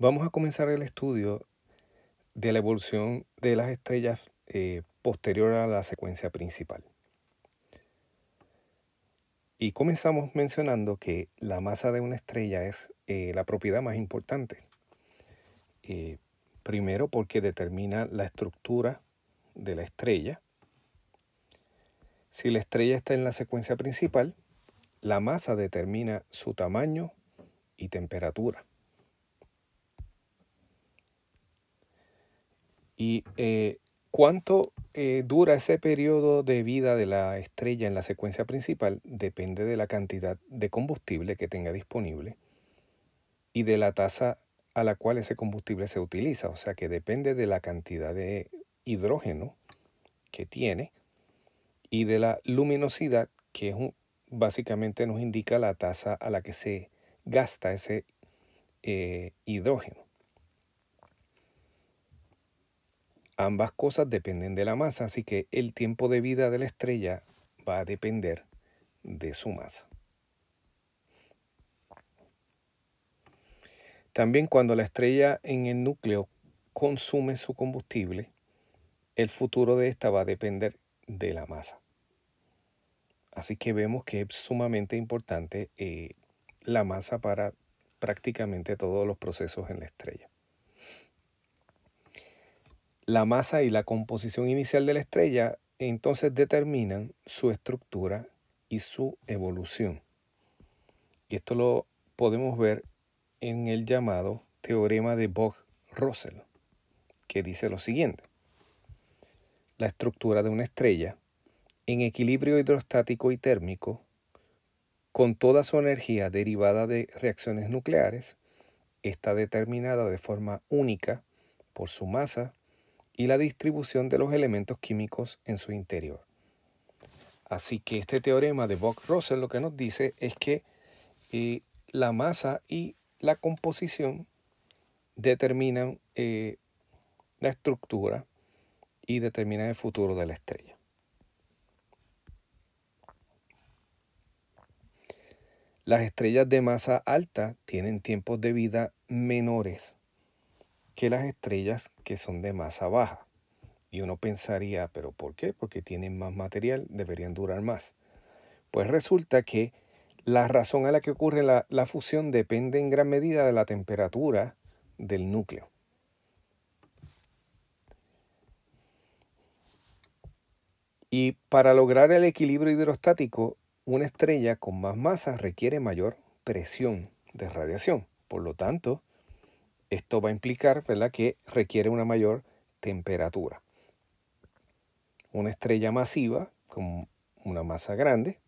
Vamos a comenzar el estudio de la evolución de las estrellas eh, posterior a la secuencia principal. Y comenzamos mencionando que la masa de una estrella es eh, la propiedad más importante. Eh, primero porque determina la estructura de la estrella. Si la estrella está en la secuencia principal, la masa determina su tamaño y temperatura. ¿Y eh, cuánto eh, dura ese periodo de vida de la estrella en la secuencia principal? Depende de la cantidad de combustible que tenga disponible y de la tasa a la cual ese combustible se utiliza. O sea que depende de la cantidad de hidrógeno que tiene y de la luminosidad, que es básicamente nos indica la tasa a la que se gasta ese eh, hidrógeno. Ambas cosas dependen de la masa, así que el tiempo de vida de la estrella va a depender de su masa. También cuando la estrella en el núcleo consume su combustible, el futuro de esta va a depender de la masa. Así que vemos que es sumamente importante eh, la masa para prácticamente todos los procesos en la estrella. La masa y la composición inicial de la estrella entonces determinan su estructura y su evolución. Y esto lo podemos ver en el llamado teorema de Bog-Russell, que dice lo siguiente. La estructura de una estrella en equilibrio hidrostático y térmico, con toda su energía derivada de reacciones nucleares, está determinada de forma única por su masa, y la distribución de los elementos químicos en su interior. Así que este teorema de Bock-Russell lo que nos dice es que eh, la masa y la composición determinan eh, la estructura y determinan el futuro de la estrella. Las estrellas de masa alta tienen tiempos de vida menores que las estrellas que son de masa baja. Y uno pensaría, ¿pero por qué? Porque tienen más material, deberían durar más. Pues resulta que la razón a la que ocurre la, la fusión depende en gran medida de la temperatura del núcleo. Y para lograr el equilibrio hidrostático, una estrella con más masa requiere mayor presión de radiación. Por lo tanto, esto va a implicar ¿verdad? que requiere una mayor temperatura. Una estrella masiva con una masa grande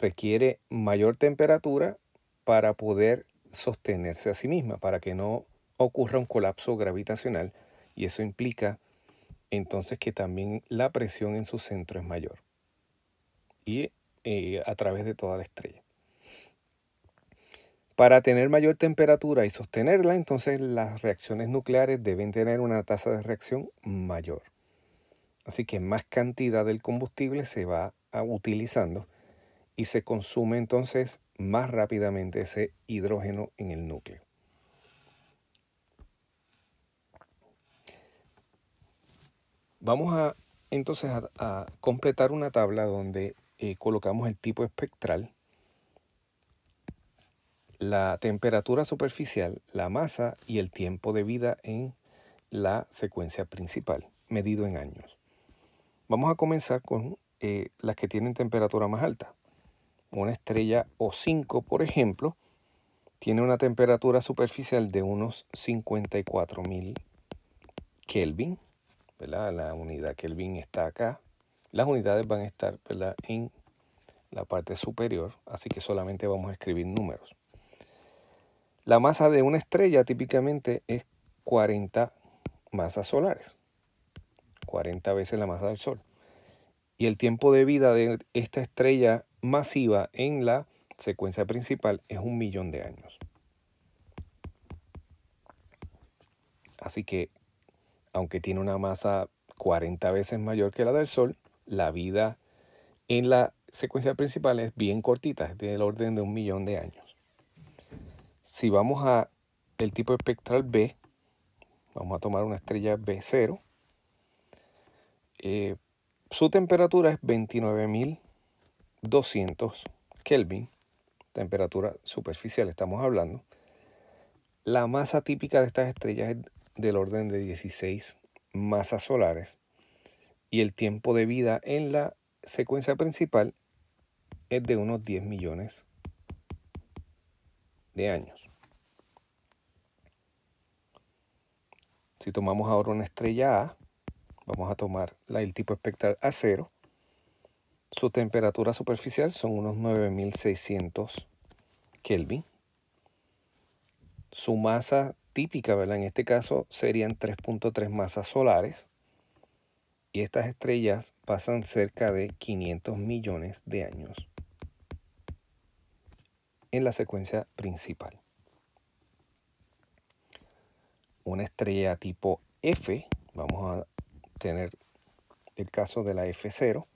requiere mayor temperatura para poder sostenerse a sí misma, para que no ocurra un colapso gravitacional y eso implica entonces que también la presión en su centro es mayor y eh, a través de toda la estrella. Para tener mayor temperatura y sostenerla, entonces las reacciones nucleares deben tener una tasa de reacción mayor. Así que más cantidad del combustible se va utilizando y se consume entonces más rápidamente ese hidrógeno en el núcleo. Vamos a entonces a, completar una tabla donde eh, colocamos el tipo espectral la temperatura superficial, la masa y el tiempo de vida en la secuencia principal, medido en años. Vamos a comenzar con eh, las que tienen temperatura más alta. Una estrella O5, por ejemplo, tiene una temperatura superficial de unos 54.000 Kelvin. La unidad Kelvin está acá. Las unidades van a estar ¿verdad? en la parte superior, así que solamente vamos a escribir números. La masa de una estrella típicamente es 40 masas solares, 40 veces la masa del Sol. Y el tiempo de vida de esta estrella masiva en la secuencia principal es un millón de años. Así que, aunque tiene una masa 40 veces mayor que la del Sol, la vida en la secuencia principal es bien cortita, es del orden de un millón de años si vamos a el tipo espectral B, vamos a tomar una estrella B0, eh, su temperatura es 29.200 Kelvin, temperatura superficial estamos hablando. La masa típica de estas estrellas es del orden de 16 masas solares y el tiempo de vida en la secuencia principal es de unos 10 millones de años. Si tomamos ahora una estrella A, vamos a tomar la, el tipo espectral A0. Su temperatura superficial son unos 9600 Kelvin. Su masa típica, ¿verdad? En este caso serían 3.3 masas solares. Y estas estrellas pasan cerca de 500 millones de años en la secuencia principal. Una estrella tipo F, vamos a tener el caso de la F0,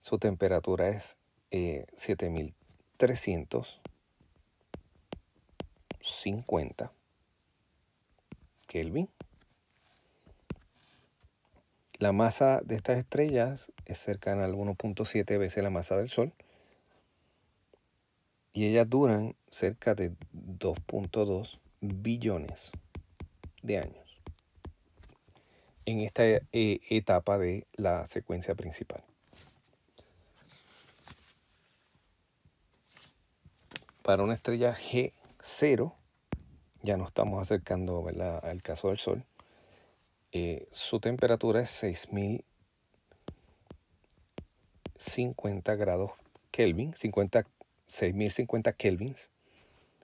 su temperatura es 7350 eh, Kelvin. La masa de estas estrellas es cercana al 1.7 veces la masa del Sol y ellas duran cerca de 2.2 billones de años en esta eh, etapa de la secuencia principal. Para una estrella G0, ya nos estamos acercando al caso del Sol, eh, su temperatura es 6050 grados Kelvin, 50 6050 kelvins.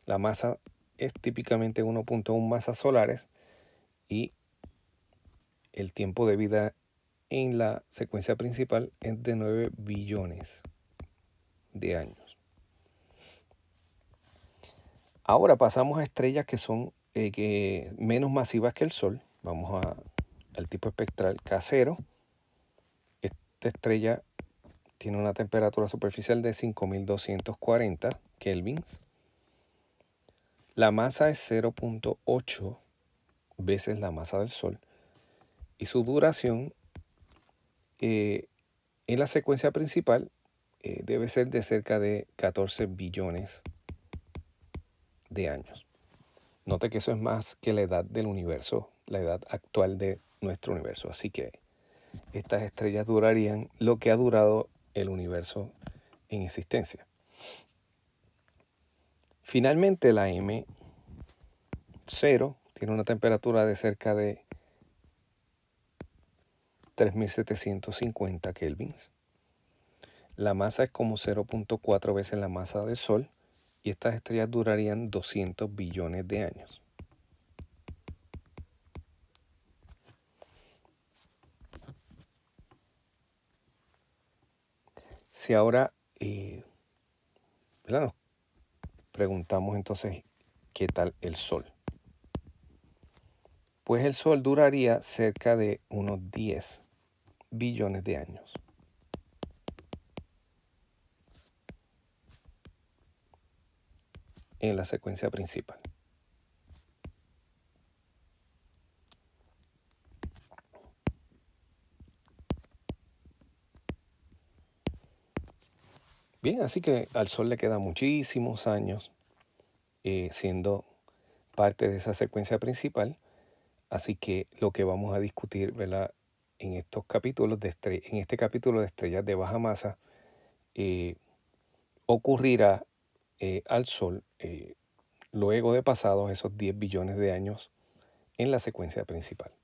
La masa es típicamente 1.1 masas solares y el tiempo de vida en la secuencia principal es de 9 billones de años. Ahora pasamos a estrellas que son eh, menos masivas que el Sol. Vamos a, al tipo espectral casero. Esta estrella tiene una temperatura superficial de 5240 kelvins. La masa es 0.8 veces la masa del Sol y su duración eh, en la secuencia principal eh, debe ser de cerca de 14 billones de años. Note que eso es más que la edad del universo, la edad actual de nuestro universo. Así que estas estrellas durarían lo que ha durado el universo en existencia. Finalmente la M0 tiene una temperatura de cerca de 3750 kelvins. La masa es como 0.4 veces la masa del Sol y estas estrellas durarían 200 billones de años. Si ahora eh, nos preguntamos entonces, ¿qué tal el sol? Pues el sol duraría cerca de unos 10 billones de años. en la secuencia principal. Bien, así que al Sol le quedan muchísimos años eh, siendo parte de esa secuencia principal. Así que lo que vamos a discutir en estos capítulos de en este capítulo de estrellas de baja masa eh, ocurrirá eh, al Sol luego de pasados esos 10 billones de años en la secuencia principal.